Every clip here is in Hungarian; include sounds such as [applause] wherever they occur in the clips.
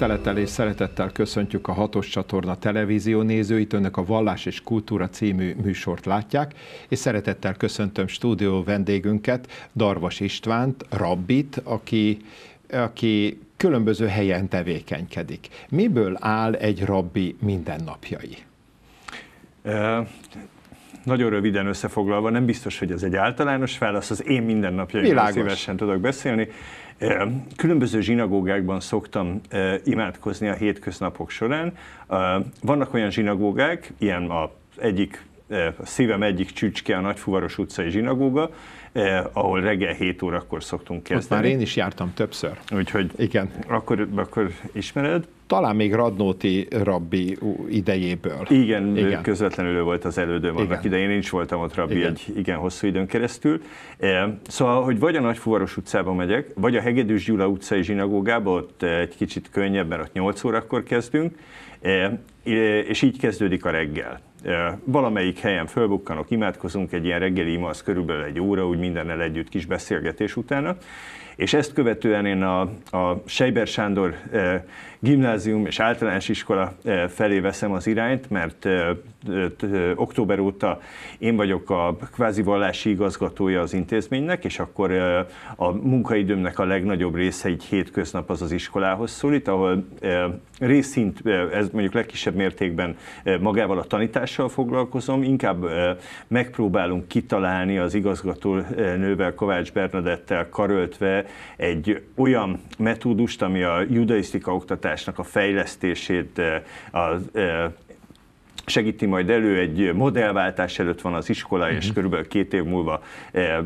Tisztelettel és szeretettel köszöntjük a hatos csatorna televízió nézőit, önök a Vallás és Kultúra című műsort látják, és szeretettel köszöntöm stúdió vendégünket, Darvas Istvánt, rabbit, aki, aki különböző helyen tevékenykedik. Miből áll egy rabbi mindennapjai? E, nagyon röviden összefoglalva, nem biztos, hogy ez egy általános válasz, az én mindennapjaimról szívesen tudok beszélni. Különböző zsinagógákban szoktam imádkozni a hétköznapok során. Vannak olyan zsinagógák, ilyen a egyik a szívem egyik csücske a Nagyfuvaros utcai zsinagóga, ahol reggel 7 órakor szoktunk kezdeni. Ott már én is jártam többször. Úgyhogy Igen. Akkor, akkor ismered? Talán még Radnóti rabbi idejéből. Igen, igen. közvetlenül ő volt az elődöm igen. annak idején, én is voltam ott rabbi igen. egy igen hosszú időn keresztül. szóval, hogy vagy a Nagyfuvaros utcába megyek, vagy a Hegedűs Gyula utcai zsinagógába, ott egy kicsit könnyebben, ott 8 órakor kezdünk, és így kezdődik a reggel valamelyik helyen fölbukkanok, imádkozunk, egy ilyen reggeli ima, az körülbelül egy óra, úgy mindennel együtt kis beszélgetés utána, és ezt követően én a, a Sejber Sándor gimnázium és általános iskola eh, felé veszem az irányt, mert eh, eh, október óta én vagyok a kvázi vallási igazgatója az intézménynek, és akkor a munkaidőmnek a legnagyobb része egy hétköznap az az iskolához szólít, ahol részint, ez mondjuk legkisebb mértékben magával a tanítással foglalkozom, inkább megpróbálunk kitalálni az igazgató nővel, Kovács Bernadettel karöltve egy olyan metódust, ami a judaisztika oktatás oktatásnak a fejlesztését, a, segíti majd elő, egy modellváltás előtt van az iskola, uh-huh. és mhm. körülbelül két év múlva e, e,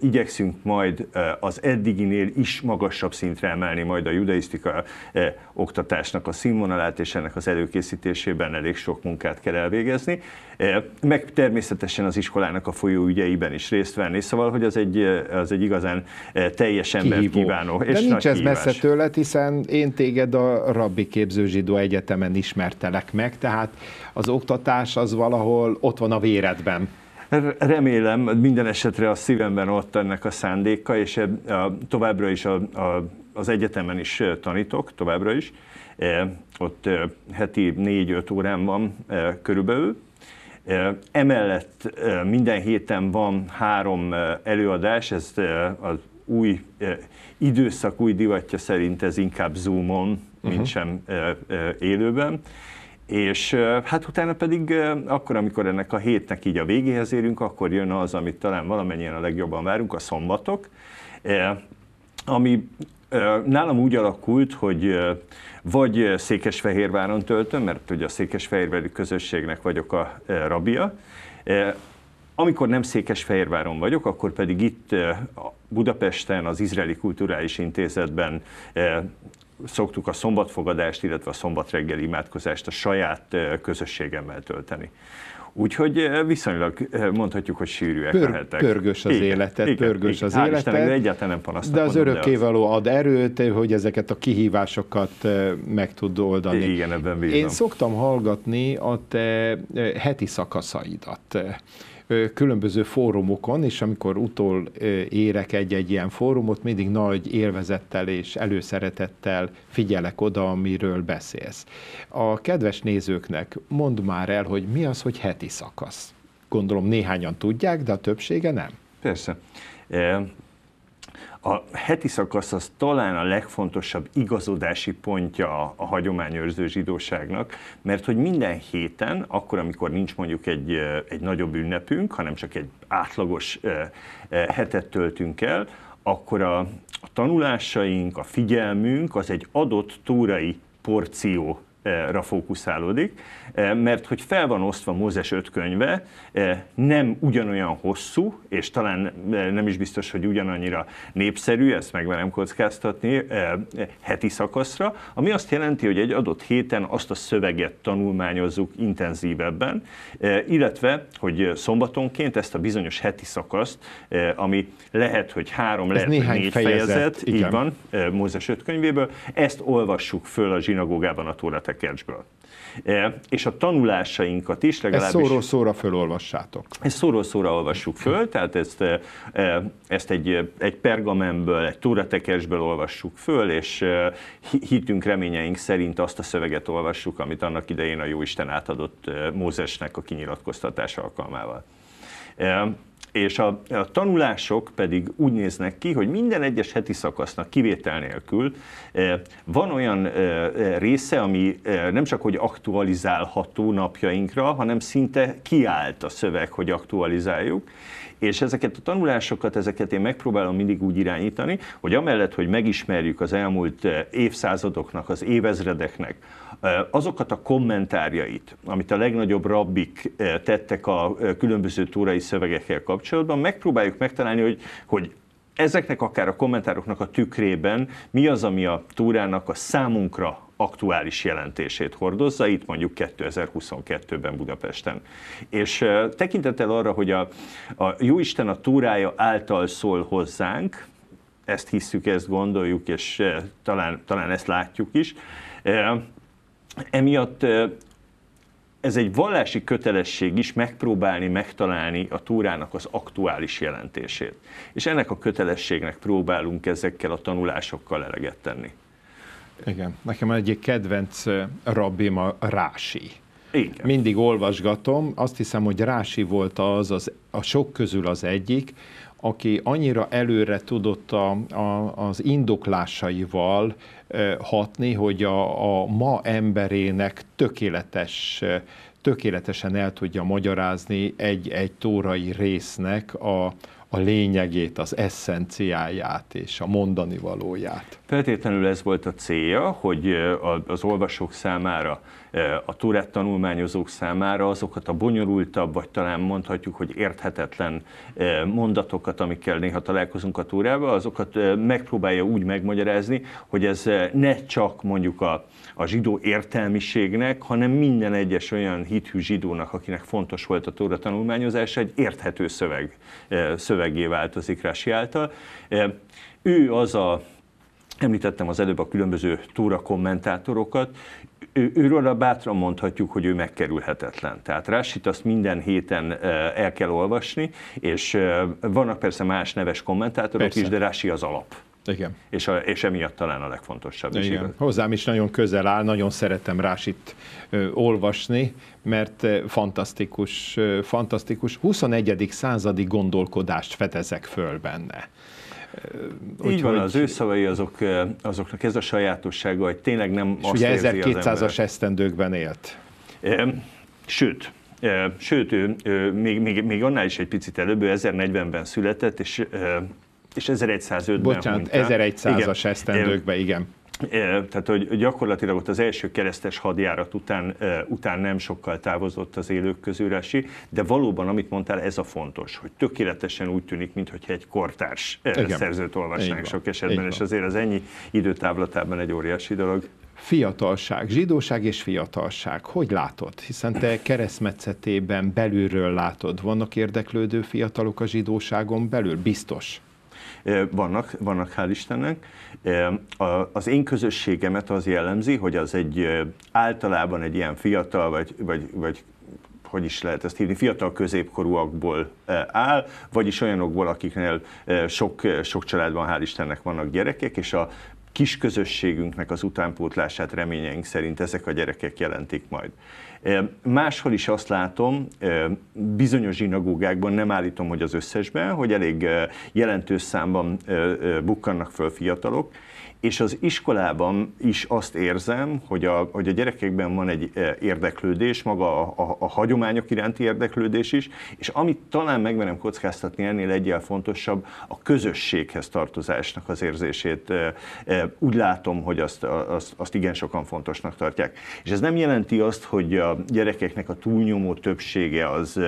igyekszünk majd e, az eddiginél is magasabb szintre emelni majd a judaisztika e, oktatásnak a színvonalát, és ennek az előkészítésében elég sok munkát kell elvégezni meg természetesen az iskolának a folyóügyeiben is részt venni, szóval, hogy az egy, az egy igazán teljes ember Kihívó. kívánó. És De nincs nagy ez kihívás. messze tőled, hiszen én téged a Rabbi Képző Zsidó Egyetemen ismertelek meg, tehát az oktatás az valahol ott van a véredben. Remélem, minden esetre a szívemben ott ennek a szándéka, és továbbra is a, a, az egyetemen is tanítok, továbbra is. Ott heti 4-5 órán van körülbelül, Emellett minden héten van három előadás, ez az új időszak új divatja szerint ez inkább Zoomon, mint uh-huh. sem élőben. És hát utána pedig akkor, amikor ennek a hétnek így a végéhez érünk, akkor jön az, amit talán valamennyien a legjobban várunk, a szombatok, ami Nálam úgy alakult, hogy vagy Székesfehérváron töltöm, mert ugye a Székesfehérvári közösségnek vagyok a rabia, amikor nem Székesfehérváron vagyok, akkor pedig itt Budapesten, az Izraeli Kulturális Intézetben szoktuk a szombatfogadást, illetve a szombatreggeli imádkozást a saját közösségemmel tölteni. Úgyhogy eh, viszonylag eh, mondhatjuk, hogy sűrűek Pör, lehetek. Pörgös az igen, életet, igen, pörgös igen, az igen. életet. Istenem, de egyáltalán nem panasztok. De az örökkévaló ad erőt, hogy ezeket a kihívásokat eh, meg tud oldani. Igen, ebben bízom. Én szoktam hallgatni a te heti szakaszaidat különböző fórumokon, és amikor utol érek egy-egy ilyen fórumot, mindig nagy élvezettel és előszeretettel figyelek oda, amiről beszélsz. A kedves nézőknek mondd már el, hogy mi az, hogy heti szakasz. Gondolom néhányan tudják, de a többsége nem. Persze. A heti szakasz az talán a legfontosabb igazodási pontja a hagyományőrző zsidóságnak, mert hogy minden héten, akkor, amikor nincs mondjuk egy, egy nagyobb ünnepünk, hanem csak egy átlagos hetet töltünk el, akkor a, a tanulásaink, a figyelmünk az egy adott túrai porció Eh, ra fókuszálódik, eh, mert hogy fel van osztva Mózes öt könyve, eh, nem ugyanolyan hosszú, és talán nem is biztos, hogy ugyanannyira népszerű, ezt meg merem kockáztatni, heti szakaszra, ami azt jelenti, hogy egy adott héten azt a szöveget tanulmányozzuk intenzívebben, illetve, hogy szombatonként ezt a bizonyos heti szakaszt, ami lehet, hogy három, Ez lehet, hogy négy fejezet, fejezet így van, Mózes öt könyvéből, ezt olvassuk föl a zsinagógában a Tóra tekercsből. E, és a tanulásainkat is legalábbis... Ezt szóról-szóra fölolvassátok. Ezt szóról-szóra olvassuk föl, tehát ezt, e, e, ezt egy, egy pergamenből, egy túratekercsből olvassuk föl, és hitünk, reményeink szerint azt a szöveget olvassuk, amit annak idején a Jóisten átadott Mózesnek a kinyilatkoztatása alkalmával. És a, a tanulások pedig úgy néznek ki, hogy minden egyes heti szakasznak kivétel nélkül e, van olyan e, e, része, ami nem csak hogy aktualizálható napjainkra, hanem szinte kiállt a szöveg, hogy aktualizáljuk. És ezeket a tanulásokat, ezeket én megpróbálom mindig úgy irányítani, hogy amellett, hogy megismerjük az elmúlt évszázadoknak, az évezredeknek azokat a kommentárjait, amit a legnagyobb rabbik tettek a különböző túrai szövegekkel kapcsolatban, megpróbáljuk megtalálni, hogy, hogy ezeknek akár a kommentároknak a tükrében mi az, ami a túrának a számunkra aktuális jelentését hordozza, itt mondjuk 2022-ben Budapesten. És tekintettel arra, hogy a, a Jóisten a túrája által szól hozzánk, ezt hiszük, ezt gondoljuk, és talán, talán ezt látjuk is, Emiatt ez egy vallási kötelesség is megpróbálni megtalálni a túrának az aktuális jelentését. És ennek a kötelességnek próbálunk ezekkel a tanulásokkal eleget tenni. Igen, nekem egyik kedvenc rabbim a Rási. Igen. Mindig olvasgatom, azt hiszem, hogy Rási volt az, az a sok közül az egyik, aki annyira előre tudott a, a, az indoklásaival hatni, hogy a, a ma emberének tökéletes tökéletesen el tudja magyarázni egy-egy tórai résznek a, a lényegét, az eszenciáját és a mondani valóját. Feltétlenül ez volt a célja, hogy az olvasók számára, a Tourette tanulmányozók számára azokat a bonyolultabb, vagy talán mondhatjuk, hogy érthetetlen mondatokat, amikkel néha találkozunk a túrában, azokat megpróbálja úgy megmagyarázni, hogy ez ne csak mondjuk a, a zsidó értelmiségnek, hanem minden egyes olyan hithű zsidónak, akinek fontos volt a Tóra tanulmányozása, egy érthető szöveg, szöveg szövegé változik Rási által. Ő az a Említettem az előbb a különböző túra kommentátorokat, ő, őről bátran mondhatjuk, hogy ő megkerülhetetlen. Tehát Rásit azt minden héten el kell olvasni, és vannak persze más neves kommentátorok persze. is, de Rási az alap. Igen. És, a, és emiatt talán a legfontosabb Igen. is. Igen. Igaz? Hozzám is nagyon közel áll, nagyon szeretem Rásit ö, olvasni, mert fantasztikus, ö, fantasztikus 21. századi gondolkodást fetezek föl benne. Úgy Így van, hogy... az ő szavai azok, azoknak ez a sajátossága, hogy tényleg nem és azt ugye 1200-as esztendőkben élt. Sőt, sőt, ő, ő még, még, még annál is egy picit előbb, ő 1040-ben született, és és 1150. Bocsánat, 1100-as esztendőkben, igen. Tehát, hogy gyakorlatilag ott az első keresztes hadjárat után, után nem sokkal távozott az élők közül de valóban, amit mondtál, ez a fontos, hogy tökéletesen úgy tűnik, mintha egy kortárs Igen. szerzőt olvasnánk sok esetben, és azért az ennyi időtávlatában egy óriási dolog. Fiatalság, zsidóság és fiatalság. Hogy látod? Hiszen te keresztmetszetében belülről látod. Vannak érdeklődő fiatalok a zsidóságon belül? Biztos vannak, vannak hál' Istennek. Az én közösségemet az jellemzi, hogy az egy általában egy ilyen fiatal, vagy, vagy, vagy hogy is lehet ezt hívni, fiatal középkorúakból áll, vagyis olyanokból, akiknél sok, sok családban, hál' Istennek vannak gyerekek, és a, kis közösségünknek az utánpótlását reményeink szerint ezek a gyerekek jelentik majd. Máshol is azt látom, bizonyos zsinagógákban, nem állítom, hogy az összesben, hogy elég jelentős számban bukkannak föl fiatalok, és az iskolában is azt érzem, hogy a, hogy a gyerekekben van egy eh, érdeklődés, maga a, a, a hagyományok iránti érdeklődés is, és amit talán megmerem kockáztatni ennél egyel fontosabb, a közösséghez tartozásnak az érzését eh, eh, úgy látom, hogy azt, azt, azt igen sokan fontosnak tartják. És ez nem jelenti azt, hogy a gyerekeknek a túlnyomó többsége az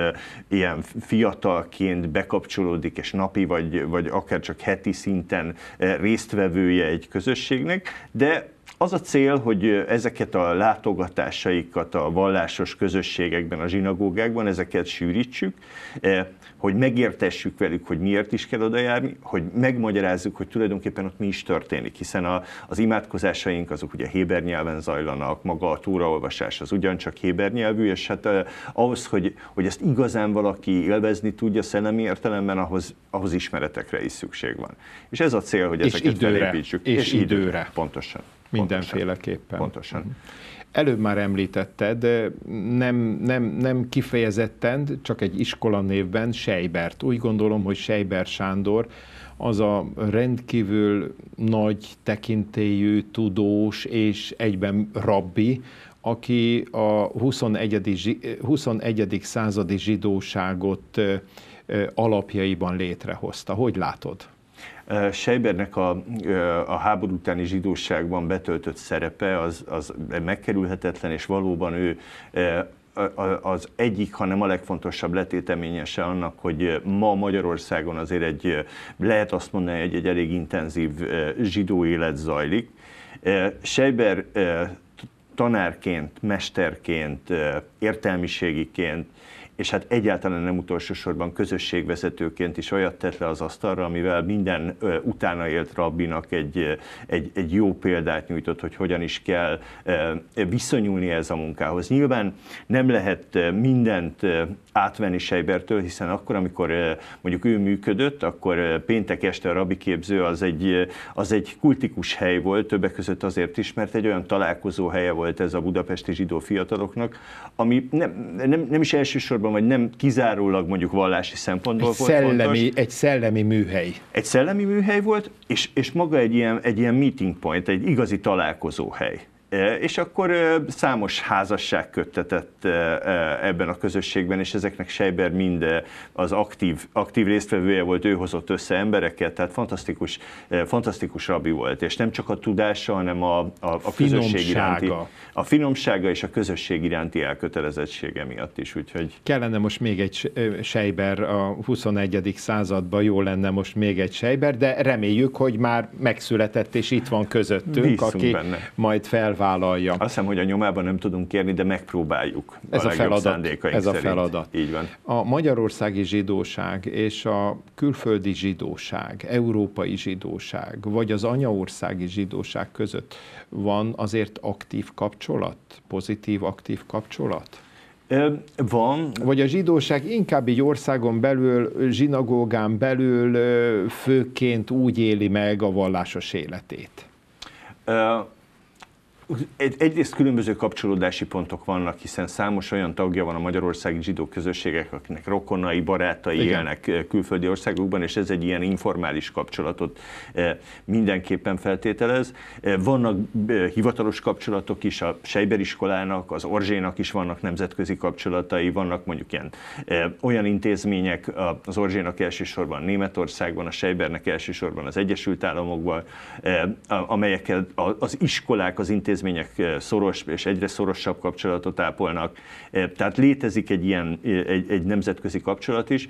ilyen fiatalként bekapcsolódik, és napi vagy, vagy akár csak heti szinten résztvevője egy közösségnek, közösségnek, de az a cél, hogy ezeket a látogatásaikat a vallásos közösségekben, a zsinagógákban, ezeket sűrítsük, eh, hogy megértessük velük, hogy miért is kell oda járni, hogy megmagyarázzuk, hogy tulajdonképpen ott mi is történik, hiszen a, az imádkozásaink azok ugye héber nyelven zajlanak, maga a túraolvasás az ugyancsak héber nyelvű, és hát eh, ahhoz, hogy, hogy ezt igazán valaki élvezni tudja szellemi értelemben, ahhoz, ahhoz ismeretekre is szükség van. És ez a cél, hogy ezeket és időre, felépítsük. És, és időre. időre. Pontosan. Mindenféleképpen. Pontosan. Mhm. Előbb már említetted, nem, nem, nem kifejezetten, csak egy iskola névben Sejbert. Úgy gondolom, hogy Sejber Sándor az a rendkívül nagy, tekintélyű, tudós és egyben rabbi, aki a 21. 21. századi zsidóságot alapjaiban létrehozta. Hogy látod? Sejbernek a, a háború utáni zsidóságban betöltött szerepe az, az megkerülhetetlen, és valóban ő az egyik, hanem a legfontosabb letéteményese annak, hogy ma Magyarországon azért egy, lehet azt mondani, egy, egy elég intenzív zsidó élet zajlik. Sejber tanárként, mesterként, értelmiségiként és hát egyáltalán nem utolsó sorban közösségvezetőként is olyat tett le az asztalra, amivel minden utána élt rabbinak egy, egy, egy jó példát nyújtott, hogy hogyan is kell viszonyulni ez a munkához. Nyilván nem lehet mindent átvenni Seibertől, hiszen akkor, amikor eh, mondjuk ő működött, akkor eh, péntek este a rabi képző az egy, eh, az egy kultikus hely volt, többek között azért is, mert egy olyan találkozó helye volt ez a budapesti zsidó fiataloknak, ami nem, nem, nem is elsősorban, vagy nem kizárólag mondjuk vallási szempontból egy volt szellemi, fontos. Egy szellemi műhely. Egy szellemi műhely volt, és, és maga egy ilyen, egy ilyen meeting point, egy igazi találkozó hely. És akkor számos házasság köttetett ebben a közösségben, és ezeknek Seiber mind az aktív, aktív résztvevője volt, ő hozott össze embereket, tehát fantasztikus, fantasztikus rabi volt, és nem csak a tudása, hanem a, a, a közösség iránti, a finomsága és a közösség iránti elkötelezettsége miatt is, úgyhogy... Kellene most még egy Seiber a 21. században, jó lenne most még egy Seiber, de reméljük, hogy már megszületett és itt van közöttünk, Bízunk aki benne. majd fel elvállalja. Azt hiszem, hogy a nyomában nem tudunk kérni, de megpróbáljuk. Ez a, a feladat. Ez a feladat. Így van. A magyarországi zsidóság és a külföldi zsidóság, európai zsidóság, vagy az anyaországi zsidóság között van azért aktív kapcsolat, pozitív aktív kapcsolat? Van. Vagy a zsidóság inkább egy országon belül, zsinagógán belül főként úgy éli meg a vallásos életét? egy, egyrészt különböző kapcsolódási pontok vannak, hiszen számos olyan tagja van a magyarországi zsidó közösségek, akinek rokonai, barátai Igen. élnek eh, külföldi országokban, és ez egy ilyen informális kapcsolatot eh, mindenképpen feltételez. Eh, vannak hivatalos kapcsolatok is, a Sejberiskolának, az Orzsénak is vannak nemzetközi kapcsolatai, vannak mondjuk ilyen olyan intézmények, az Orzsénak elsősorban Németországban, a Sejbernek elsősorban az Egyesült Államokban, amelyekkel az iskolák, az intézmények, intézmények eh, szoros és egyre szorosabb kapcsolatot ápolnak. Eh, tehát létezik egy ilyen, eh, egy, egy nemzetközi kapcsolat is,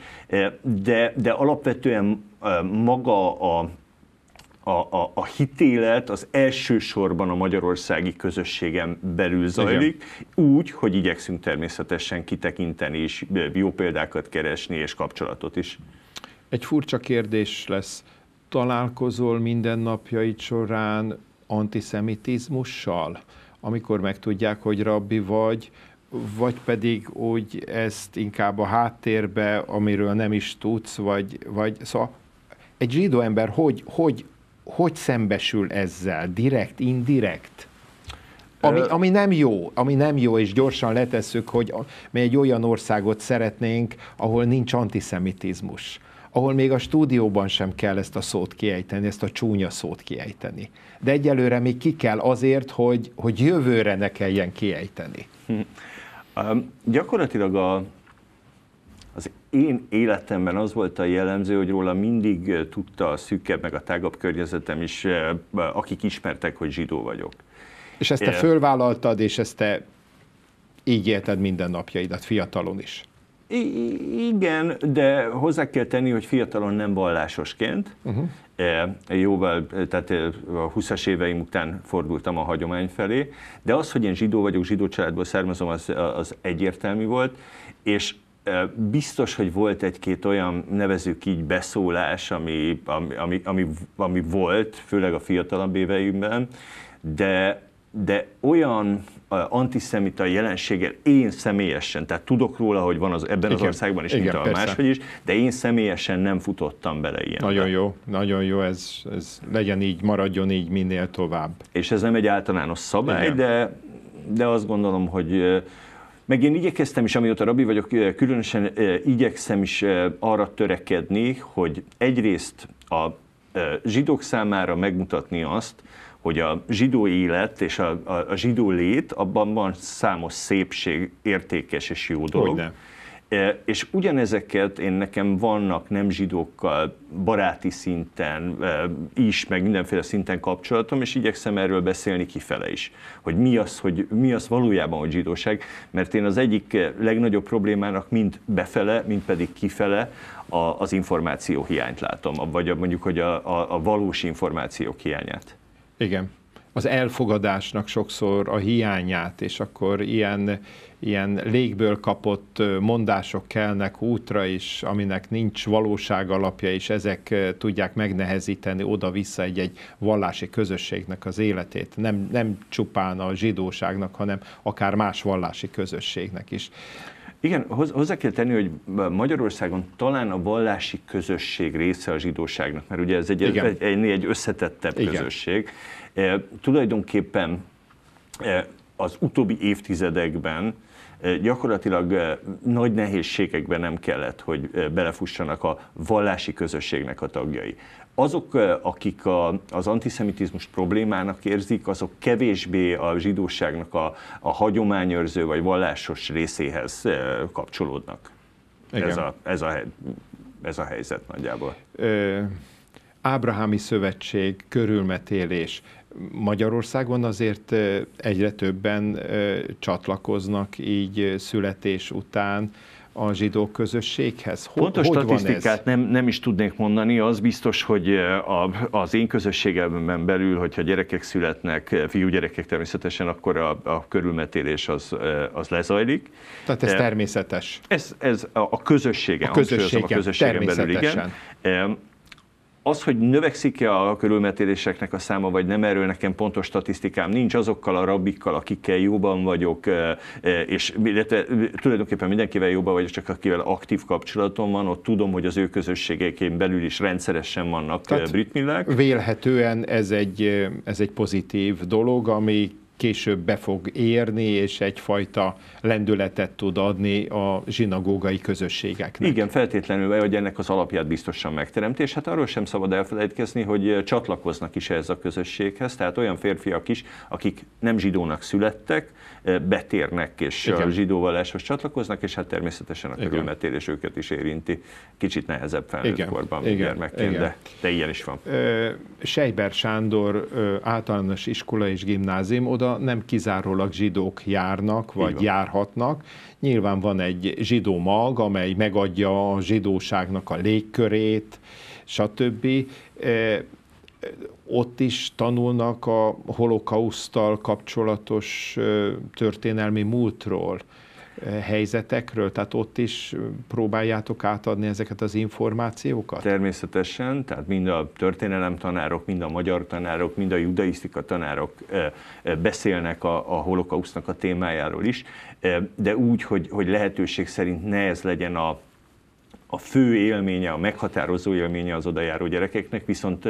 de, de alapvetően maga a, a, a, a hitélet az elsősorban a magyarországi közösségem belül zajlik, Igen. úgy, hogy igyekszünk természetesen kitekinteni és jó példákat keresni és kapcsolatot is. Egy furcsa kérdés lesz. Találkozol mindennapjaid során antiszemitizmussal, amikor megtudják, hogy rabbi vagy, vagy pedig úgy ezt inkább a háttérbe, amiről nem is tudsz, vagy, vagy szóval egy zsidó ember hogy, hogy, hogy szembesül ezzel? Direkt, indirekt? Ami, ami nem jó, ami nem jó, és gyorsan letesszük, hogy mi egy olyan országot szeretnénk, ahol nincs antiszemitizmus ahol még a stúdióban sem kell ezt a szót kiejteni, ezt a csúnya szót kiejteni. De egyelőre még ki kell azért, hogy, hogy jövőre ne kelljen kiejteni. Hm. Um, gyakorlatilag a, az én életemben az volt a jellemző, hogy róla mindig tudta a szűkebb, meg a tágabb környezetem is, akik ismertek, hogy zsidó vagyok. És ezt te fölvállaltad, és ezt te így élted minden napjaidat, fiatalon is. I- igen, de hozzá kell tenni, hogy fiatalon nem vallásosként. Uh-huh. Jóval, tehát e, a 20-as éveim után fordultam a hagyomány felé, de az, hogy én zsidó vagyok, zsidó családból származom, az, az egyértelmű volt, és e, biztos, hogy volt egy-két olyan, nevezük így, beszólás, ami, ami, ami, ami, ami volt, főleg a fiatalabb éveimben, de de olyan antiszemita jelenséggel én személyesen, tehát tudok róla, hogy van az, ebben igen, az országban is, igen, mint a máshogy is, de én személyesen nem futottam bele ilyen. Nagyon jó, nagyon jó, ez, ez legyen így, maradjon így minél tovább. És ez nem egy általános szabály, igen. de, de azt gondolom, hogy meg én igyekeztem is, amióta rabbi vagyok, különösen igyekszem is arra törekedni, hogy egyrészt a zsidók számára megmutatni azt, hogy a zsidó élet és a, a, a zsidó lét, abban van számos szépség, értékes és jó dolog. Hogyne. E, és ugyanezeket én nekem vannak nem zsidókkal baráti szinten e, is, meg mindenféle szinten kapcsolatom, és igyekszem erről beszélni kifele is, hogy mi az, hogy mi az valójában, hogy zsidóság, mert én az egyik e, legnagyobb problémának mind befele, mind pedig kifele a, az információ hiányt látom, vagy mondjuk, hogy a, a, a valós információk hiányát. Igen. Az elfogadásnak sokszor a hiányát, és akkor ilyen, ilyen légből kapott mondások kelnek útra is, aminek nincs valóság alapja, és ezek tudják megnehezíteni oda-vissza egy-egy vallási közösségnek az életét. Nem, nem csupán a zsidóságnak, hanem akár más vallási közösségnek is. Igen, hozzá kell tenni, hogy Magyarországon talán a vallási közösség része a zsidóságnak, mert ugye ez egy, egy, egy, egy összetettebb Igen. közösség. E, tulajdonképpen e, az utóbbi évtizedekben e, gyakorlatilag e, nagy nehézségekben nem kellett, hogy e, belefussanak a vallási közösségnek a tagjai azok, akik a, az antiszemitizmus problémának érzik, azok kevésbé a zsidóságnak a, a hagyományőrző vagy vallásos részéhez kapcsolódnak. Igen. Ez, a, ez, a, ez a helyzet nagyjából. Ö, Ábrahámi Szövetség, körülmetélés. Magyarországon azért egyre többen csatlakoznak így születés után a zsidó közösséghez? Hogy, Pontos hogy statisztikát nem, nem is tudnék mondani, az biztos, hogy eh, a, az én közösségemben belül, hogyha gyerekek születnek, eh, fiúgyerekek természetesen, akkor a, a körülmetélés az, eh, az lezajlik. Tehát ez természetes? Ez, ez a, a közösségem, a közösségem, a közösségen belül, igen az, hogy növekszik-e a körülmetéléseknek a száma, vagy nem, erről nekem pontos statisztikám nincs, azokkal a rabbikkal, akikkel jóban vagyok, és illetve tulajdonképpen mindenkivel jóban vagyok, csak akivel aktív kapcsolatom van, ott tudom, hogy az ő közösségekén belül is rendszeresen vannak Tehát britmillák. Vélhetően ez egy, ez egy pozitív dolog, ami később be fog érni, és egyfajta lendületet tud adni a zsinagógai közösségeknek. Igen, feltétlenül, hogy ennek az alapját biztosan megteremti, és hát arról sem szabad elfelejtkezni, hogy csatlakoznak is ez a közösséghez, tehát olyan férfiak is, akik nem zsidónak születtek, eh, betérnek, és Igen. a zsidó valláshoz csatlakoznak, és hát természetesen a körülmetélés őket is érinti. Kicsit nehezebb felnőtt korban gyermekként, de, de ilyen is van. Sejber Sándor általános iskola és gimnázium oda oda nem kizárólag zsidók járnak, vagy járhatnak. Nyilván van egy zsidó mag, amely megadja a zsidóságnak a légkörét, stb. E, e, ott is tanulnak a holokauszttal kapcsolatos e, történelmi múltról Eh, helyzetekről? Tehát ott is eh, próbáljátok átadni ezeket az információkat? Természetesen, tehát mind a történelem tanárok, mind a magyar tanárok, mind a judaisztika tanárok eh, beszélnek a, a holokausznak a témájáról is, de úgy, hogy, hogy lehetőség szerint ne ez legyen a, a fő élménye, a meghatározó élménye az odajáró gyerekeknek, viszont,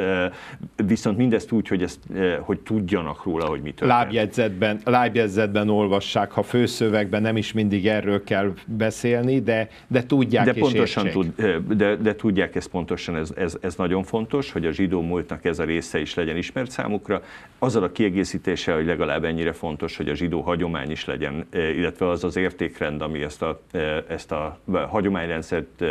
viszont mindezt úgy, hogy, ezt, hogy tudjanak róla, hogy mi történt. Lábjegyzetben, lábjegyzetben olvassák, ha főszövegben nem is mindig erről kell beszélni, de, de tudják de és pontosan értsék. tud, de, de, tudják ezt pontosan, ez, ez, ez, nagyon fontos, hogy a zsidó múltnak ez a része is legyen ismert számukra, azzal a kiegészítése, hogy legalább ennyire fontos, hogy a zsidó hagyomány is legyen, illetve az az értékrend, ami ezt a, ezt a hagyományrendszert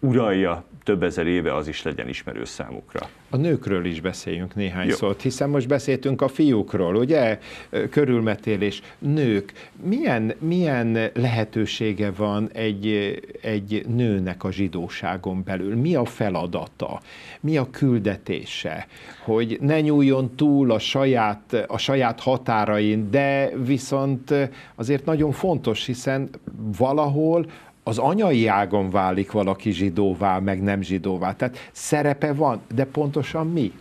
uralja több ezer éve, az is legyen ismerős számukra. A nőkről is beszéljünk néhány Jó. szót, hiszen most beszéltünk a fiúkról, ugye? Körülmetélés. Nők. Milyen, milyen lehetősége van egy, egy nőnek a zsidóságon belül? Mi a feladata? Mi a küldetése? Hogy ne nyúljon túl a saját, a saját határain, de viszont azért nagyon fontos, hiszen valahol az anyai ágon válik valaki zsidóvá, meg nem zsidóvá. Tehát szerepe van, de pontosan mi?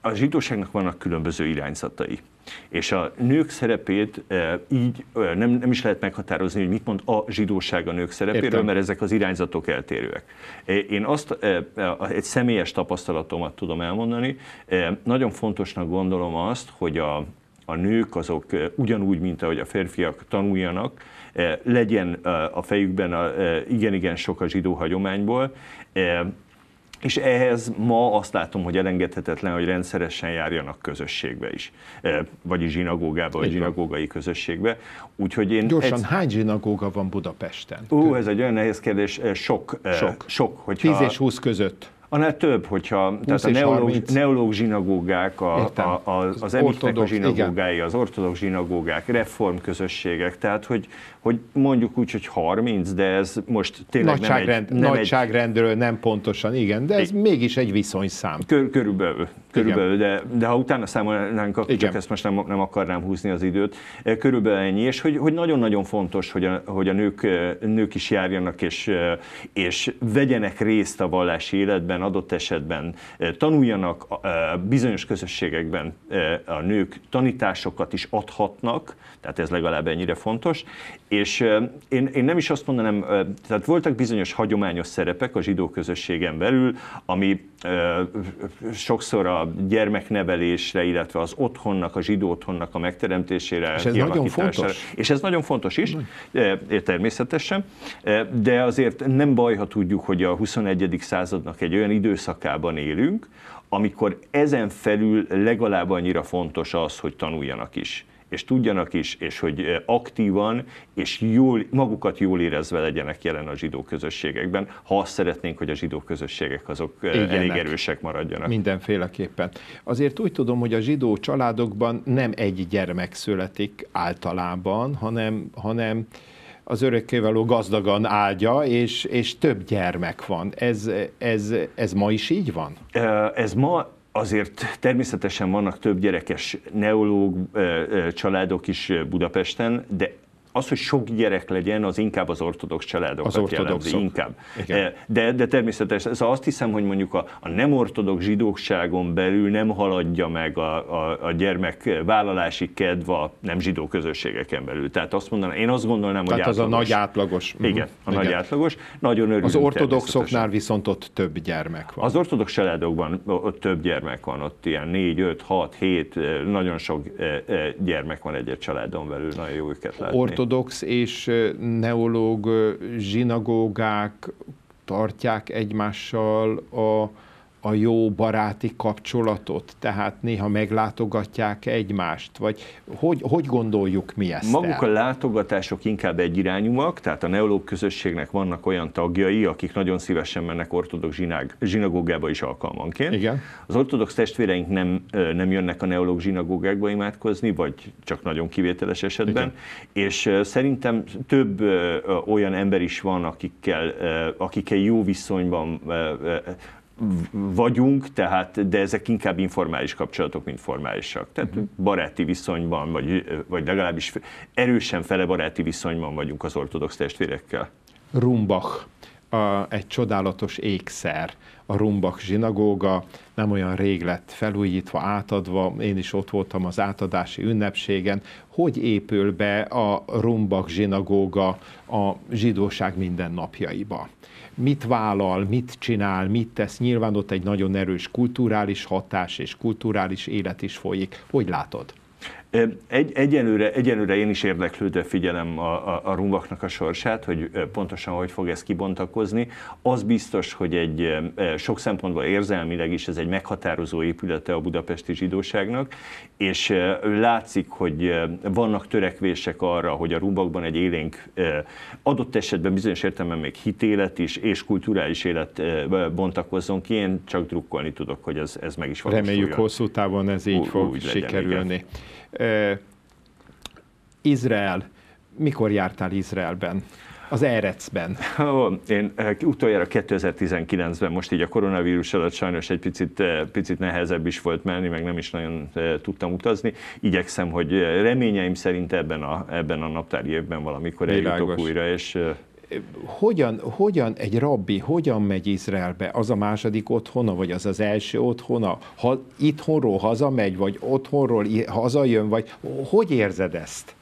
A zsidóságnak vannak különböző irányzatai. És a nők szerepét így nem, nem is lehet meghatározni, hogy mit mond a zsidóság a nők szerepéről, Értem. mert ezek az irányzatok eltérőek. Én azt egy személyes tapasztalatomat tudom elmondani. Nagyon fontosnak gondolom azt, hogy a, a nők azok ugyanúgy, mint ahogy a férfiak tanuljanak, Eh, legyen eh, a fejükben eh, igen-igen sok a zsidó hagyományból, és ehhez ma azt látom, hogy elengedhetetlen, hogy rendszeresen járjanak közösségbe is, vagyis zsinagógába, vagy zsinagógai közösségbe. Úgyhogy én Gyorsan, egy... hány zsinagóga van Budapesten? Ú, ez egy olyan nehéz kérdés, sok. Sok. sok hogyha... 10 és 20 között. Annál több, hogyha tehát a neológ, neológ zsinagógák, a, a, a, az, az a zsinagógái, igen. az ortodox zsinagógák, reform közösségek, tehát hogy, hogy mondjuk úgy, hogy 30, de ez most tényleg Nagyságrend, nem egy... Nem nagyságrendről egy, nem pontosan, igen, de ez egy, mégis egy viszonyszám. Kör, körülbelül. Körülbelül, de, de ha utána számolnánk, akkor csak ezt most nem, nem akarnám húzni az időt. E, körülbelül ennyi, és hogy, hogy nagyon-nagyon fontos, hogy a, hogy a nők, e, nők is járjanak, és, e, és vegyenek részt a vallási életben, adott esetben tanuljanak, bizonyos közösségekben a nők tanításokat is adhatnak, tehát ez legalább ennyire fontos, és én, én nem is azt mondanám, tehát voltak bizonyos hagyományos szerepek a zsidó közösségen belül, ami sokszor a gyermeknevelésre, illetve az otthonnak, a zsidó otthonnak a megteremtésére. És ez nagyon fontos. És ez nagyon fontos is, Nagy. E, e, természetesen, e, de azért nem baj, ha tudjuk, hogy a 21. századnak egy olyan időszakában élünk, amikor ezen felül legalább annyira fontos az, hogy tanuljanak is és tudjanak is, és hogy eh, aktívan és jól, magukat jól érezve legyenek jelen a zsidó közösségekben, ha azt szeretnénk, hogy a zsidó közösségek azok eh, Igenek. elég hát erősek maradjanak. Mindenféleképpen. Azért úgy tudom, hogy a zsidó családokban nem egy gyermek születik általában, hanem, hanem az örökkévaló gazdagan áldja, és, és több gyermek van. Ez, ez, ez ma is így van? Eh, ez ma Azért természetesen vannak több gyerekes neológ családok is Budapesten, de az, hogy sok gyerek legyen, az inkább az ortodox családokat az ortodoxok. jellemzi, inkább. Eh, de, de természetesen ez szóval azt hiszem, hogy mondjuk a, a nem ortodox zsidóságon belül nem haladja meg a, a, a gyermek vállalási kedv a nem zsidó közösségeken belül. Tehát azt mondanám, én azt gondolnám, Tehát hogy az a nagy átlagos. Mhm. Igen, a Igen. nagy átlagos. Nagyon örülünk Az ortodoxoknál viszont ott több gyermek van. Az ortodox családokban ott több gyermek van, ott ilyen 4, 5, 6, 7, nagyon sok eh, eh, gyermek van egy-egy családon belül, nagyon jó őket látni. Ortodox ortodox és neológ zsinagógák tartják egymással a a jó baráti kapcsolatot? Tehát néha meglátogatják egymást? Vagy hogy, hogy gondoljuk mi ezt Maguk el? a látogatások inkább egyirányúak, tehát a neológ közösségnek vannak olyan tagjai, akik nagyon szívesen mennek ortodox zsinág, zsinagógába is alkalmanként. Igen. Az ortodox testvéreink nem, nem jönnek a neológ zsinagógákba imádkozni, vagy csak nagyon kivételes esetben, Igen. és szerintem több olyan ember is van, akikkel, akikkel jó viszonyban vagyunk, tehát, de ezek inkább informális kapcsolatok, mint formálisak. Tehát uh-huh. baráti viszonyban, vagy, vagy legalábbis erősen fele baráti viszonyban vagyunk az ortodox testvérekkel. Rumbach a, egy csodálatos ékszer, a Rumbak zsinagóga, nem olyan rég lett felújítva, átadva, én is ott voltam az átadási ünnepségen. Hogy épül be a Rumbak zsinagóga a zsidóság mindennapjaiba? Mit vállal, mit csinál, mit tesz? Nyilván ott egy nagyon erős kulturális hatás és kulturális élet is folyik. Hogy látod? Egy, egyenőre, egyenőre én is érdeklődve figyelem a, a, a rumvaknak a sorsát, hogy pontosan hogy fog ez kibontakozni. Az biztos, hogy egy sok szempontból érzelmileg is ez egy meghatározó épülete a budapesti zsidóságnak, és látszik, hogy vannak törekvések arra, hogy a rumbakban egy élénk adott esetben bizonyos értelemben még hitélet is és kulturális élet bontakozzon ki. Én csak drukkolni tudok, hogy ez, ez meg is valósuljon. Reméljük hosszú távon ez így Ú, fog úgy legyen, sikerülni. Igen. Izrael, mikor jártál Izraelben? Az Erecben. Ó, én utoljára 2019-ben, most így a koronavírus alatt sajnos egy picit, picit nehezebb is volt menni, meg nem is nagyon tudtam utazni. Igyekszem, hogy reményeim szerint ebben a, ebben a naptári évben valamikor Világos. eljutok újra, és hogyan, hogyan egy rabbi, hogyan megy Izraelbe? Az a második otthona, vagy az az első otthona? Ha itthonról hazamegy, vagy otthonról hazajön, vagy hogy érzed ezt?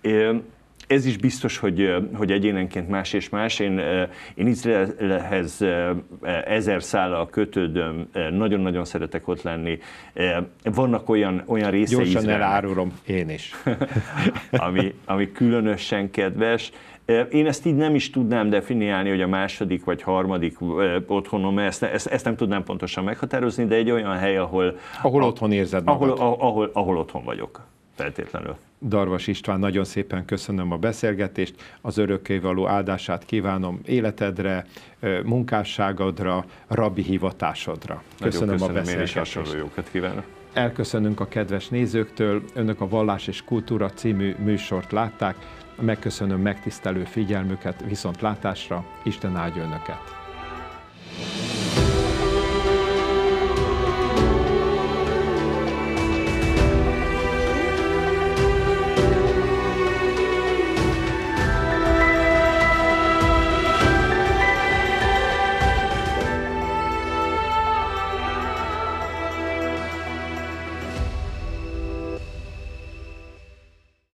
Én... Ez is biztos, hogy, hogy egyénenként más és más. Én, én Izraelhez ezer szállal kötődöm, nagyon-nagyon szeretek ott lenni. Vannak olyan, olyan részei Gyorsan Izraelnek, elárulom, én is. [laughs] ami, ami különösen kedves. Én ezt így nem is tudnám definiálni, hogy a második vagy harmadik otthonom, ezt, ezt, ezt nem tudnám pontosan meghatározni, de egy olyan hely, ahol... Ahol a, otthon érzed magad. Ahol, ahol, ahol, ahol otthon vagyok, feltétlenül. Darvas István, nagyon szépen köszönöm a beszélgetést, az való áldását kívánom életedre, munkásságodra, rabbi hivatásodra. Köszönöm, köszönöm a beszélgetést. Én is hasonló jókat kívánok. Elköszönünk a kedves nézőktől, önök a Vallás és Kultúra című műsort látták, Megköszönöm megtisztelő figyelmüket, viszontlátásra, Isten áldja Önöket!